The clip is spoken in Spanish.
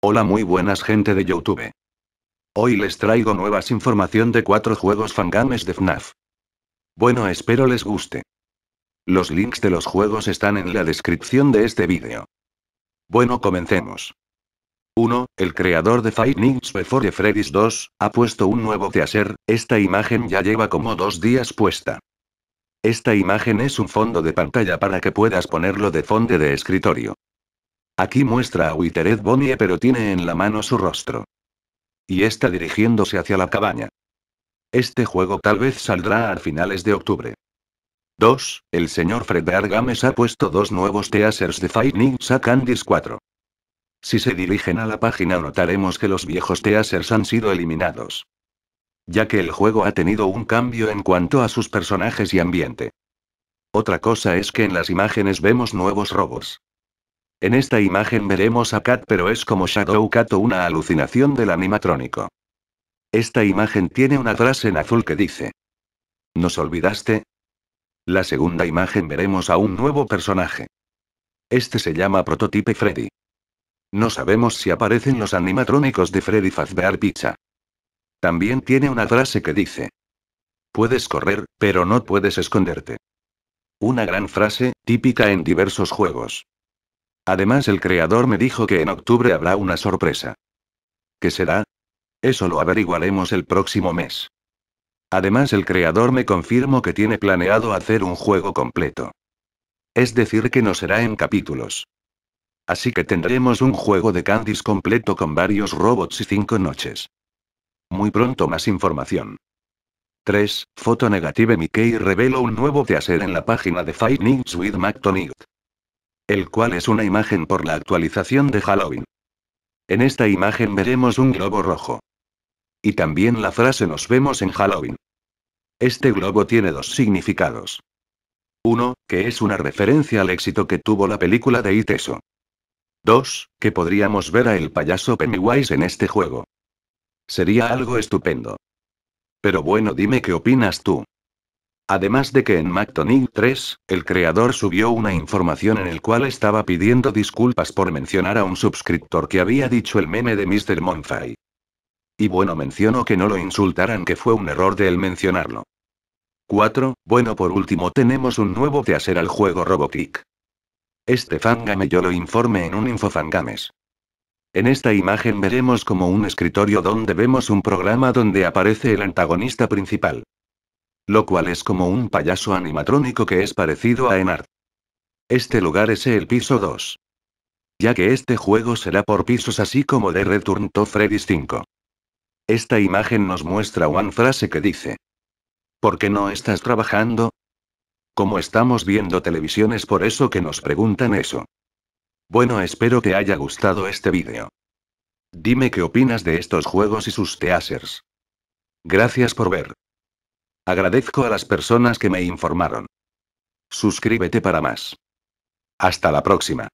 Hola muy buenas gente de Youtube. Hoy les traigo nuevas información de cuatro juegos fangames de FNAF. Bueno espero les guste. Los links de los juegos están en la descripción de este vídeo. Bueno comencemos. 1. El creador de Five Nights Before Freddy's 2, ha puesto un nuevo teaser, esta imagen ya lleva como dos días puesta. Esta imagen es un fondo de pantalla para que puedas ponerlo de fondo de escritorio. Aquí muestra a Withered Bonnie pero tiene en la mano su rostro. Y está dirigiéndose hacia la cabaña. Este juego tal vez saldrá a finales de octubre. 2. El señor Fred Argames ha puesto dos nuevos teasers de Fighting sakandis 4. Si se dirigen a la página notaremos que los viejos teasers han sido eliminados. Ya que el juego ha tenido un cambio en cuanto a sus personajes y ambiente. Otra cosa es que en las imágenes vemos nuevos robots. En esta imagen veremos a Kat pero es como Shadow Cat o una alucinación del animatrónico. Esta imagen tiene una frase en azul que dice. ¿Nos olvidaste? La segunda imagen veremos a un nuevo personaje. Este se llama Prototype Freddy. No sabemos si aparecen los animatrónicos de Freddy Fazbear Pizza. También tiene una frase que dice. Puedes correr, pero no puedes esconderte. Una gran frase, típica en diversos juegos. Además el creador me dijo que en octubre habrá una sorpresa. ¿Qué será? Eso lo averiguaremos el próximo mes. Además el creador me confirmó que tiene planeado hacer un juego completo. Es decir, que no será en capítulos. Así que tendremos un juego de Candice completo con varios robots y cinco noches. Muy pronto más información. 3. Foto negative Mickey reveló un nuevo teaser en la página de Fight Nights with el cual es una imagen por la actualización de Halloween. En esta imagen veremos un globo rojo. Y también la frase nos vemos en Halloween. Este globo tiene dos significados. Uno, que es una referencia al éxito que tuvo la película de Iteso. Dos, Que podríamos ver a el payaso Pennywise en este juego. Sería algo estupendo. Pero bueno, dime qué opinas tú. Además de que en MacTonic 3, el creador subió una información en el cual estaba pidiendo disculpas por mencionar a un suscriptor que había dicho el meme de Mr. Monfay. Y bueno, mencionó que no lo insultaran, que fue un error de él mencionarlo. 4. Bueno, por último tenemos un nuevo teaser al juego Robotic. Este fangame yo lo informe en un infofangames. En esta imagen veremos como un escritorio donde vemos un programa donde aparece el antagonista principal. Lo cual es como un payaso animatrónico que es parecido a Enard. Este lugar es el piso 2. Ya que este juego será por pisos así como de Return to Freddy's 5. Esta imagen nos muestra una frase que dice. ¿Por qué no estás trabajando? Como estamos viendo televisiones por eso que nos preguntan eso. Bueno espero que haya gustado este vídeo. Dime qué opinas de estos juegos y sus teasers. Gracias por ver. Agradezco a las personas que me informaron. Suscríbete para más. Hasta la próxima.